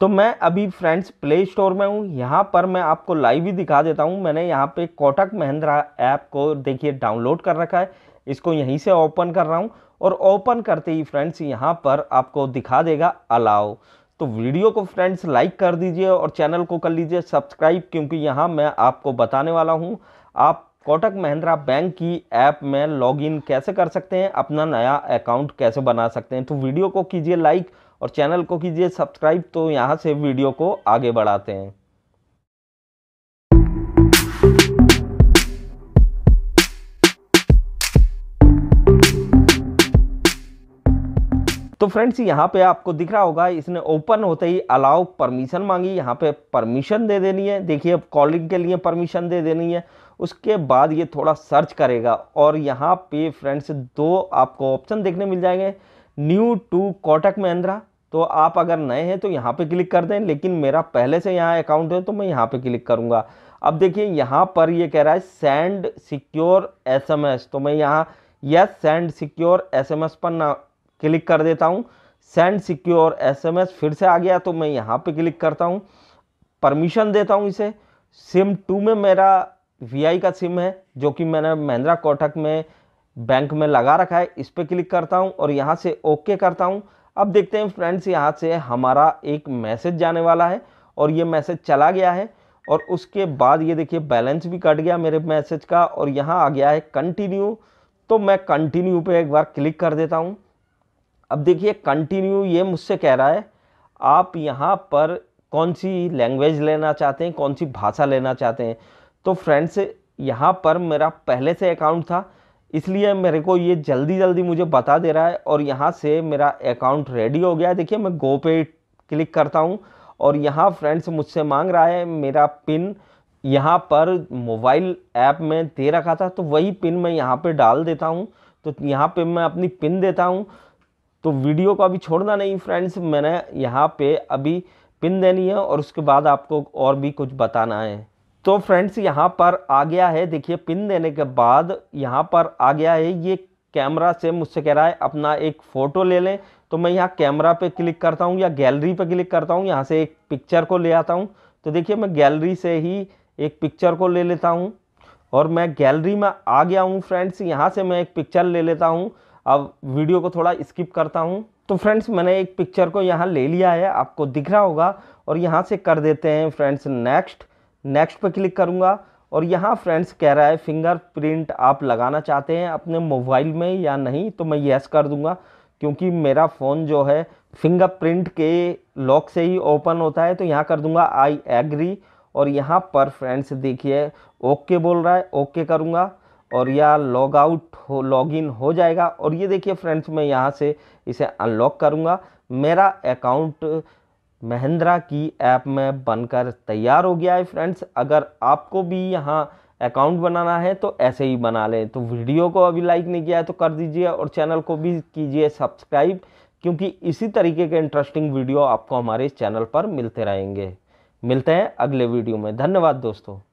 तो मैं अभी फ्रेंड्स प्ले स्टोर में हूँ यहाँ पर मैं आपको लाइव ही दिखा देता हूँ मैंने यहाँ पे कोटक महिंद्रा ऐप को देखिए डाउनलोड कर रखा है इसको यहीं से ओपन कर रहा हूँ और ओपन करते ही फ्रेंड्स यहाँ पर आपको दिखा देगा अलाओ तो वीडियो को फ्रेंड्स लाइक कर दीजिए और चैनल को कर लीजिए सब्सक्राइब क्योंकि यहाँ मैं आपको बताने वाला हूँ आप कोटक महिंद्रा बैंक की ऐप में लॉगिन कैसे कर सकते हैं अपना नया अकाउंट कैसे बना सकते हैं तो वीडियो को कीजिए लाइक और चैनल को कीजिए सब्सक्राइब तो यहाँ से वीडियो को आगे बढ़ाते हैं तो फ्रेंड्स यहाँ पे आपको दिख रहा होगा इसने ओपन होते ही अलाउ परमिशन मांगी यहाँ पे परमिशन दे देनी है देखिए कॉलिंग के लिए परमिशन दे देनी है उसके बाद ये थोड़ा सर्च करेगा और यहाँ पे फ्रेंड्स दो आपको ऑप्शन देखने मिल जाएंगे न्यू टू कोटक महिंद्रा तो आप अगर नए हैं तो यहाँ पे क्लिक कर दें लेकिन मेरा पहले से यहाँ अकाउंट है तो मैं यहाँ पे क्लिक करूँगा अब देखिए यहाँ पर ये कह रहा है सेंड सिक्योर एसएमएस तो मैं यहाँ यस सेंड सिक्योर एसएमएस पर ना क्लिक कर देता हूँ सेंड सिक्योर एसएमएस फिर से आ गया तो मैं यहाँ पे क्लिक करता हूँ परमिशन देता हूँ इसे सिम टू में मेरा वी का सिम है जो कि मैंने महिंद्रा कोटक में बैंक में लगा रखा है इस पर क्लिक करता हूँ और यहाँ से ओके करता हूँ अब देखते हैं फ्रेंड्स यहाँ से हमारा एक मैसेज जाने वाला है और ये मैसेज चला गया है और उसके बाद ये देखिए बैलेंस भी कट गया मेरे मैसेज का और यहाँ आ गया है कंटिन्यू तो मैं कंटिन्यू पे एक बार क्लिक कर देता हूँ अब देखिए कंटिन्यू ये मुझसे कह रहा है आप यहाँ पर कौन सी लैंग्वेज लेना चाहते हैं कौन सी भाषा लेना चाहते हैं तो फ्रेंड्स यहाँ पर मेरा पहले से अकाउंट था इसलिए मेरे को ये जल्दी जल्दी मुझे बता दे रहा है और यहाँ से मेरा अकाउंट रेडी हो गया है देखिए मैं गो पे क्लिक करता हूँ और यहाँ फ्रेंड्स मुझसे मांग रहा है मेरा पिन यहाँ पर मोबाइल ऐप में दे रखा था तो वही पिन मैं यहाँ पे डाल देता हूँ तो यहाँ पे मैं अपनी पिन देता हूँ तो वीडियो को अभी छोड़ना नहीं फ्रेंड्स मैंने यहाँ पे अभी पिन देनी है और उसके बाद आपको और भी कुछ बताना है तो फ्रेंड्स यहाँ पर आ गया है देखिए पिन देने के बाद यहाँ पर आ गया है ये कैमरा से मुझसे कह रहा है अपना एक फ़ोटो ले लें तो मैं यहाँ कैमरा पे क्लिक करता हूँ या गैलरी पे क्लिक करता हूँ यहाँ से एक पिक्चर को ले आता हूँ तो देखिए मैं गैलरी से ही एक पिक्चर को ले लेता हूँ और मैं गैलरी में आ गया हूँ फ्रेंड्स यहाँ से मैं एक पिक्चर ले लेता हूँ अब वीडियो को थोड़ा स्किप करता हूँ तो फ्रेंड्स मैंने एक पिक्चर को यहाँ ले लिया है आपको दिख रहा होगा और यहाँ से कर देते हैं फ्रेंड्स नेक्स्ट नेक्स्ट पर क्लिक करूँगा और यहाँ फ्रेंड्स कह रहा है फिंगरप्रिंट आप लगाना चाहते हैं अपने मोबाइल में या नहीं तो मैं येस कर दूँगा क्योंकि मेरा फ़ोन जो है फिंगरप्रिंट के लॉक से ही ओपन होता है तो यहाँ कर दूँगा आई एग्री और यहाँ पर फ्रेंड्स देखिए ओके बोल रहा है ओके करूँगा और यह लॉग आउट हो लॉग इन हो जाएगा और ये देखिए फ्रेंड्स मैं यहाँ से इसे अनलॉक करूँगा मेरा अकाउंट महिंद्रा की ऐप में बनकर तैयार हो गया है फ्रेंड्स अगर आपको भी यहाँ अकाउंट बनाना है तो ऐसे ही बना लें तो वीडियो को अभी लाइक नहीं किया है तो कर दीजिए और चैनल को भी कीजिए सब्सक्राइब क्योंकि इसी तरीके के इंटरेस्टिंग वीडियो आपको हमारे चैनल पर मिलते रहेंगे मिलते हैं अगले वीडियो में धन्यवाद दोस्तों